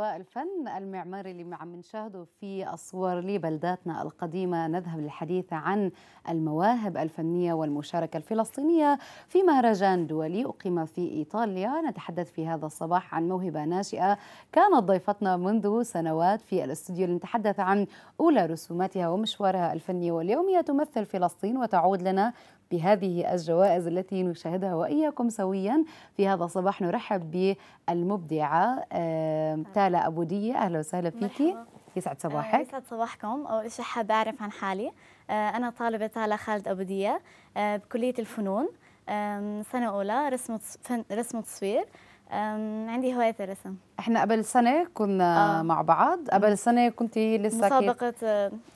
والفن المعماري اللي عم نشاهده في الصور لبلداتنا القديمة نذهب للحديث عن المواهب الفنية والمشاركة الفلسطينية في مهرجان دولي أقيم في إيطاليا نتحدث في هذا الصباح عن موهبة ناشئة كانت ضيفتنا منذ سنوات في الاستوديو لنتحدث عن أولى رسوماتها ومشوارها الفني واليوم هي تمثل فلسطين وتعود لنا بهذه الجوائز التي نشاهدها وإياكم سويا في هذا الصباح نرحب بالمبدعة آه، تالي ابو ديه أهلا وسهلا فيكي يسعد آه، صباحك يسعد صباحكم أول شيء حابة أعرف عن حالي آه، أنا طالبة آلاء خالد ابو ديه آه، بكلية الفنون سنة أولى رسم رسم وتصوير عندي هواية الرسم احنا قبل سنه كنا آه. مع بعض قبل سنه كنت لسه مسابقه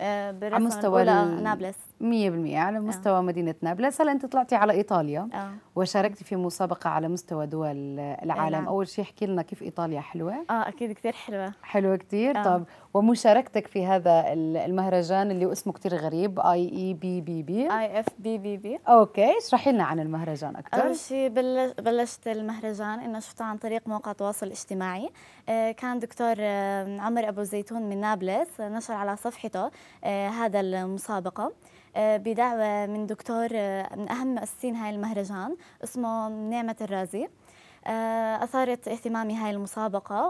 آه، على مستوى نابلس 100% على آه. مستوى آه. مدينه نابلس هلا انت طلعتي على ايطاليا آه. وشاركتي في مسابقه على مستوى دول العالم آه. اول شيء احكي لنا كيف ايطاليا حلوه اه اكيد كثير حلوه حلوه كثير آه. طب ومشاركتك في هذا المهرجان اللي اسمه كثير غريب اي اي بي بي بي اي اف بي بي بي اوكي اشرحي لنا عن المهرجان اكثر اول شيء بلشت المهرجان انه شفته عن طريق موقع التواصل الاجتماعي آه، كان دكتور آه، عمر أبو زيتون من نابلس آه، نشر على صفحته هذا المسابقة بدعوة من دكتور من أهم مؤسسين هاي المهرجان اسمه نعمة الرازي أثارت اهتمامي هاي المسابقة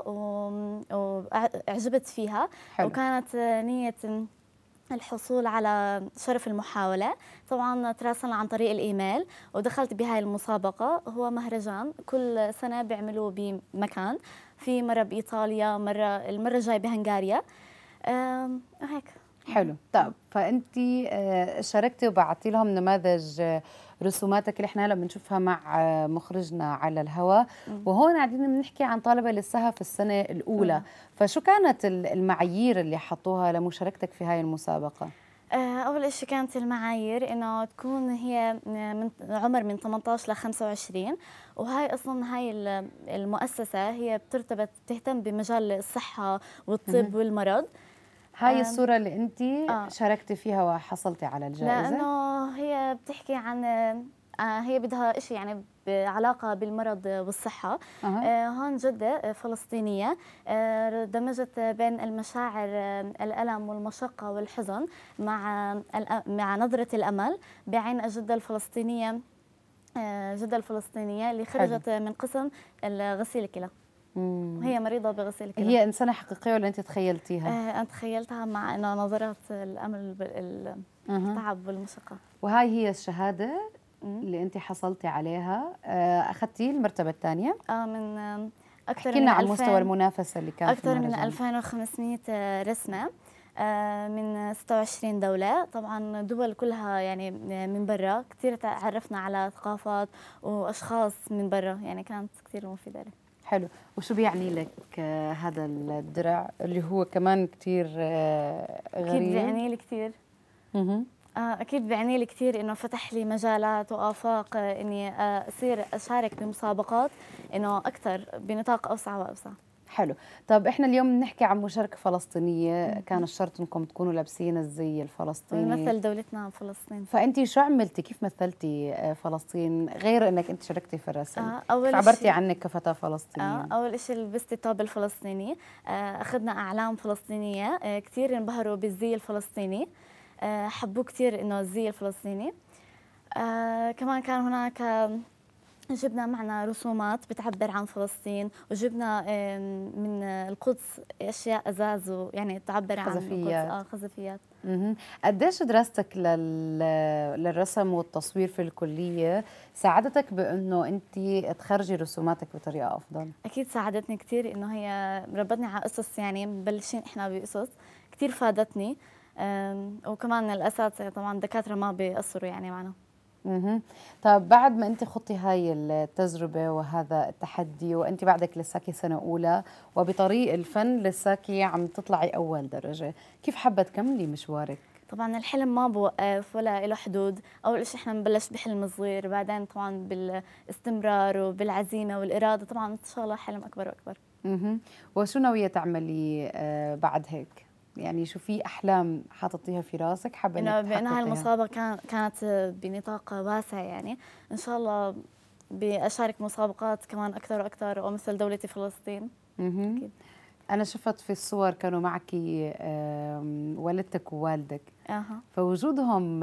وأعجبت فيها حلو. وكانت نية الحصول على شرف المحاولة طبعا تراسلنا عن طريق الإيميل ودخلت بهاي المسابقة هو مهرجان كل سنة بيعملوه بمكان في مرة بإيطاليا مرة المرة الجاية بهنغاريا وهيك حلو طب فانت آه، شاركتي وبعتي لهم نماذج آه، رسوماتك اللي احنا هلا بنشوفها مع آه، مخرجنا على الهواء وهون قاعدين بنحكي عن طالبه لسه في السنه الاولى فشو كانت المعايير اللي حطوها لمشاركتك في هاي المسابقه اول شيء كانت المعايير انه تكون هي من عمر من 18 ل 25 وهي اصلا هاي المؤسسه هي بترتبط بتهتم بمجال الصحه والطب والمرض هاي الصورة اللي أنت آه. شاركتي فيها وحصلتي على الجائزة لأنه هي بتحكي عن آه، آه، هي بدها شيء يعني بعلاقة بالمرض والصحة أه. هون جدة آه، فلسطينية دمجت بين المشاعر الألم والمشقة والحزن مع مع نظرة الأمل بعين الجدة الفلسطينية جدة الفلسطينية اللي خرجت من قسم غسيل الكلى مم. وهي مريضه بغسيل الكلى هي انسانه حقيقيه ولا انت تخيلتيها؟ آه انا تخيلتها مع انه نظرات الامل التعب والمشقه وهاي هي الشهاده مم. اللي انت حصلتي عليها آه اخذتي المرتبه الثانيه اه من اكثر من لنا عن مستوى المنافسه اللي كان اكثر من 2500 رسمه آه، من 26 دولة طبعا دول كلها يعني من برا كثير تعرفنا على ثقافات وأشخاص من برا يعني كانت كثير مفيدة لي حلو وشو بيعني لك آه، هذا الدرع اللي هو كمان كثير آه، غريب اكيد بيعني لي كثير آه، اكيد بيعني لي كثير انه فتح لي مجالات وافاق اني اصير اشارك بمسابقات انه اكثر بنطاق اوسع واوسع حلو طب احنا اليوم بنحكي عن مشاركه فلسطينيه كان الشرط انكم تكونوا لابسين الزي الفلسطيني مثل دولتنا عن فلسطين فانت شو عملتي كيف مثلتي آه، فلسطين غير انك انت شاركتي في الرسم آه أول عبرتي شي... عنك كفتاه فلسطينيه آه اول شيء لبستي طاب الفلسطيني آه اخذنا اعلام فلسطينيه آه كثير انبهروا بالزي الفلسطيني آه حبوه كثير انه الزي الفلسطيني آه كمان كان هناك جبنا معنا رسومات بتعبر عن فلسطين وجبنا من القدس اشياء ازاز يعني تعبر عن خزفيات. القدس اه خزفيات قديش دراستك لل... للرسم والتصوير في الكليه ساعدتك بانه انت تخرجي رسوماتك بطريقه افضل اكيد ساعدتني كثير انه هي ربتني على قصص يعني مبلشين احنا بقصص كثير فادتني وكمان الاساتذه طبعا الدكاتره ما بيقصروا يعني معنا اها طب بعد ما انت خضتي هاي التجربه وهذا التحدي وانت بعدك لساكي سنه اولى وبطريق الفن لساكي عم تطلعي اول درجه كيف حابه تكملي مشوارك طبعا الحلم ما بوقف ولا له حدود اول شيء احنا بنبلش بحلم صغير بعدين طبعا بالاستمرار وبالعزيمه والاراده طبعا ان شاء الله حلم اكبر واكبر اها وشو ناويه تعملي آه، بعد هيك يعني شو في احلام حاططيها في راسك حابه انه بانها هاي المسابقه كانت بنطاق واسع يعني ان شاء الله باشارك مسابقات كمان اكثر واكثر ومثل دوله فلسطين اكيد أنا شفت في الصور كانوا معك والدتك ووالدك أه. فوجودهم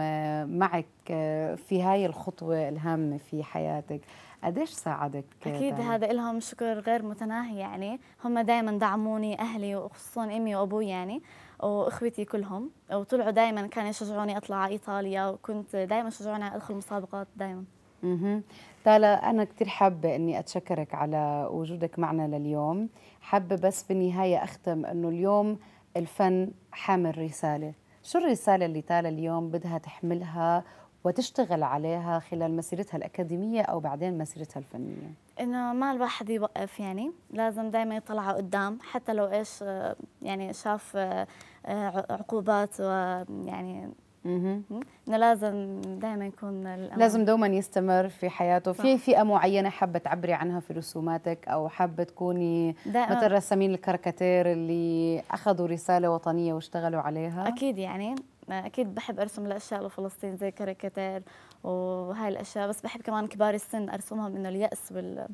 معك آه، في هاي الخطوة الهامة في حياتك قديش ساعدك؟ أكيد دايما. هذا لهم شكر غير متناهي يعني هم دائما دعموني أهلي وخصوصا أمي وأبوي يعني واخوتي كلهم وطلعوا دائما كانوا يشجعوني اطلع على ايطاليا وكنت دائما شجعوني ادخل مسابقات دائما اها تالا أنا كثير حابة إني أتشكرك على وجودك معنا لليوم حابة بس بالنهاية أختم إنه اليوم الفن حامل رسالة شو الرسالة اللي تالا اليوم بدها تحملها وتشتغل عليها خلال مسيرتها الأكاديمية أو بعدين مسيرتها الفنية إنه ما الواحد يوقف يعني لازم دائما يطلع قدام حتى لو إيش آه، يعني شاف آه، آه، عقوبات ويعني لازم دائما يكون الأمل. لازم دوما يستمر في حياته في فئه معينه حابه تعبري عنها في رسوماتك او حابه تكوني دائما. مثل رسامين الكاريكاتير اللي اخذوا رساله وطنيه واشتغلوا عليها اكيد يعني اكيد بحب ارسم الاشياء لفلسطين زي كاريكاتير وهاي الاشياء بس بحب كمان كبار السن ارسمهم انه الياس وال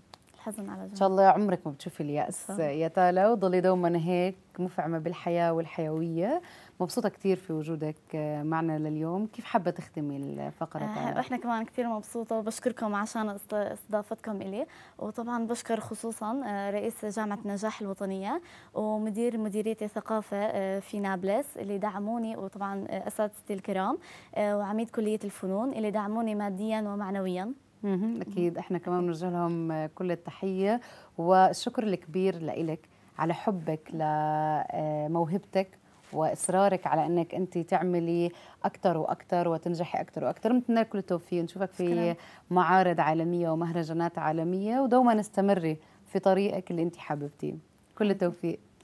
على جنب ان شاء الله عمرك ما بتشوفي الياس يا تالا وضلي دوما هيك مفعمه بالحياه والحيويه مبسوطة كثير في وجودك آه، معنا لليوم كيف حابة تختمي الفقرة آه احنا كمان كثير مبسوطة وبشكركم عشان استضافتكم إلي وطبعا بشكر خصوصا آه، رئيس جامعة نجاح الوطنية ومدير مديرية الثقافة آه، في نابلس اللي دعموني وطبعا أساتذتي الكرام وعميد كلية الفنون اللي دعموني ماديا ومعنويا أكيد احنا كمان بنرجع لهم كل التحية والشكر الكبير لإلك على حبك لموهبتك واصرارك على انك انت تعملي اكثر واكثر وتنجحي اكثر واكثر بنتمنى لك كل التوفيق نشوفك في معارض عالميه ومهرجانات عالميه ودوما استمري في طريقك اللي انت حاببتيه كل التوفيق